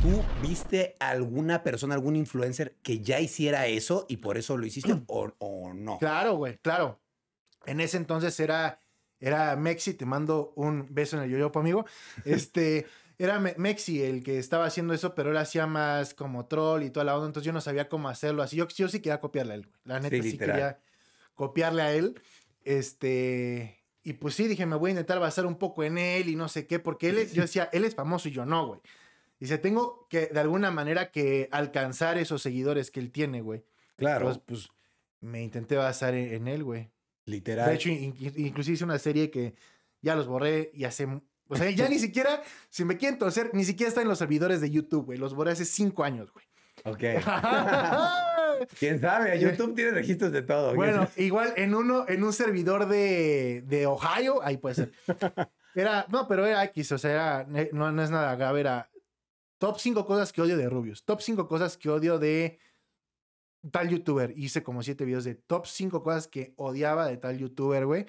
¿Tú viste alguna persona, algún influencer que ya hiciera eso y por eso lo hiciste o, no? Claro, güey, claro. En ese entonces era, era Mexi, te mando un beso en el yoyopo, amigo. Este, era Mexi el que estaba haciendo eso, pero él hacía más como troll y toda la onda, entonces yo no sabía cómo hacerlo. Así yo, sí quería copiarle a él, La neta sí quería copiarle a él. Este, y pues sí, dije, me voy a intentar basar un poco en él y no sé qué, porque él, yo decía, él es famoso y yo no, güey. Dice, tengo que de alguna manera que alcanzar esos seguidores que él tiene, güey. Claro. Entonces, pues me intenté basar e-, en, él, güey. Literal. De hecho, inclusive hice una serie que ya los borré y hace. O sea, ya ni siquiera, si me quiero torcer, ni siquiera está en los servidores de YouTube, güey. Los borré hace cinco años, güey. Ok. ¿Quién sabe? YouTube tiene registros de todo. Bueno, igual en uno, en un servidor de, Ohio, ahí puede ser. Era, no, pero era X, o sea, no, es nada grave, era top 5 cosas que odio de Rubius, top 5 cosas que odio de tal youtuber. Hice como 7 videos de top 5 cosas que odiaba de tal youtuber, güey.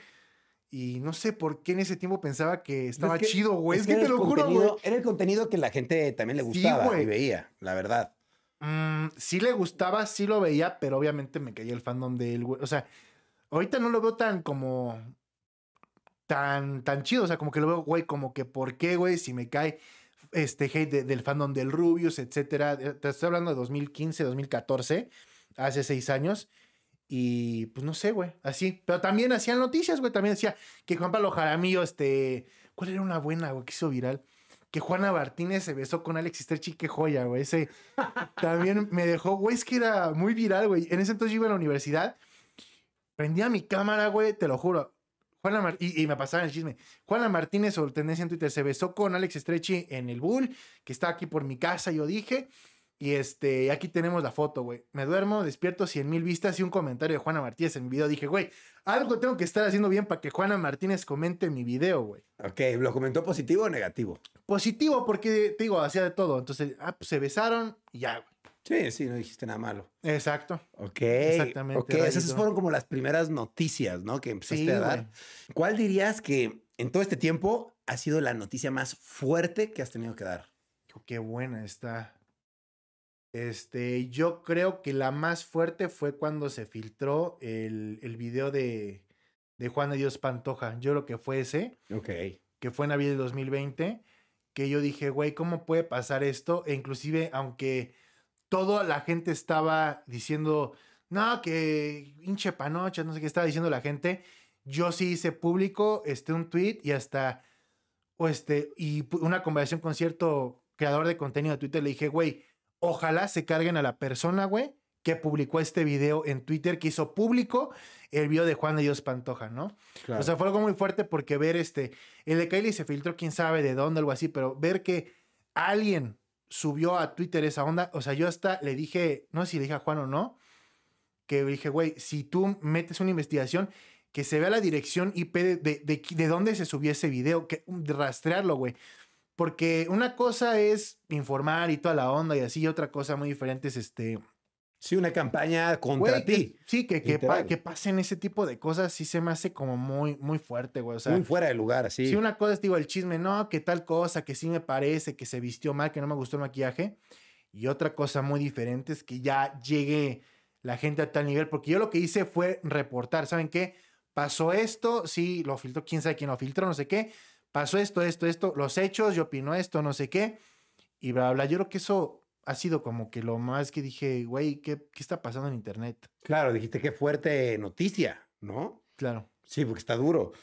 Y no sé por qué en ese tiempo pensaba que estaba chido, güey. Es, que, te lo juro, güey. Era el contenido que la gente también le gustaba y veía, la verdad si mm, sí le gustaba, sí lo veía, pero obviamente me caía el fandom de él, O sea, ahorita no lo veo tan como. tan, tan chido. O sea, como que lo veo, güey, como que por qué, güey, si me cae este hate del fandom del Rubius, etcétera. Eh, te estoy hablando de 2015, 2014, hace seis años. Y pues no sé, güey, así. Pero también hacían noticias, güey. También decía que Juan Pablo Jaramillo, este. ¿Cuál era una buena, güey, que hizo viral? que Juana Martínez se besó con Alex Estrechi... qué joya, güey. Ese también me dejó, güey, es que era muy viral, güey. En ese entonces yo iba a la universidad, prendía mi cámara, güey, te lo juro. Juana Mar y, me pasaba el chisme. Juana Martínez, o tendencia en Twitter, se besó con Alex Estrechi en el Bull, que está aquí por mi casa, yo dije. Y este, aquí tenemos la foto, güey. Me duermo, despierto 100 mil vistas y un comentario de Juana Martínez en mi video. Dije, güey, algo tengo que estar haciendo bien para que Juana Martínez comente mi video, güey. Ok, ¿lo comentó positivo o negativo? Positivo, porque te digo, hacía de todo. Entonces, ah, pues, se besaron y ya, Sí, sí, no dijiste nada malo. Exacto. Ok. Exactamente. Ok, esas fueron como las primeras noticias, ¿no? Que empezaste a dar. ¿Cuál dirías que en todo este tiempo ha sido la noticia más fuerte que has tenido que dar? Qué buena está. Este, yo creo que la más fuerte fue cuando se filtró el, el video de, de Juan de Dios Pantoja. Yo creo que fue ese. Ok. Que fue en abril de 2020. Que yo dije, güey, ¿cómo puede pasar esto? E inclusive, aunque toda la gente estaba diciendo, no, que hinche panocha, no sé qué estaba diciendo la gente. Yo sí hice público este, un tweet y hasta, o este, y una conversación con cierto creador de contenido de Twitter le dije, güey, Ojalá se carguen a la persona, güey, que publicó este video en Twitter, que hizo público el video de Juan de Dios Pantoja, ¿no? O sea, fue algo muy fuerte porque ver este, el de Kylie se filtró, quién sabe de dónde, algo así, pero ver que alguien subió a Twitter esa onda, o sea, yo hasta le dije, no sé si le dije a Juan o no, que dije, güey, si tú metes una investigación, que se vea la dirección IP de, de, de, dónde se subió ese video, que rastrearlo, güey. Porque una cosa es informar y toda la onda y así, y otra cosa muy diferente es este. Sí, una campaña contra ti. sí, que, que, que, pasen ese tipo de cosas sí se me hace como muy, muy fuerte, güey. O sea, muy fuera de lugar, así. Sí, una cosa es, digo, el chisme, no, que tal cosa, que sí me parece, que se vistió mal, que no me gustó el maquillaje. Y otra cosa muy diferente es que ya llegue la gente a tal nivel, porque yo lo que hice fue reportar, ¿saben qué? Pasó esto, sí, lo filtró, quién sabe quién lo filtró, no sé qué pasó esto, esto, esto, los hechos, yo opino esto, no sé qué, y bla, bla. Yo creo que eso ha sido como que lo más que dije, güey, ¿qué, ¿qué está pasando en Internet? Claro, dijiste qué fuerte noticia, ¿no? Claro. Sí, porque está duro.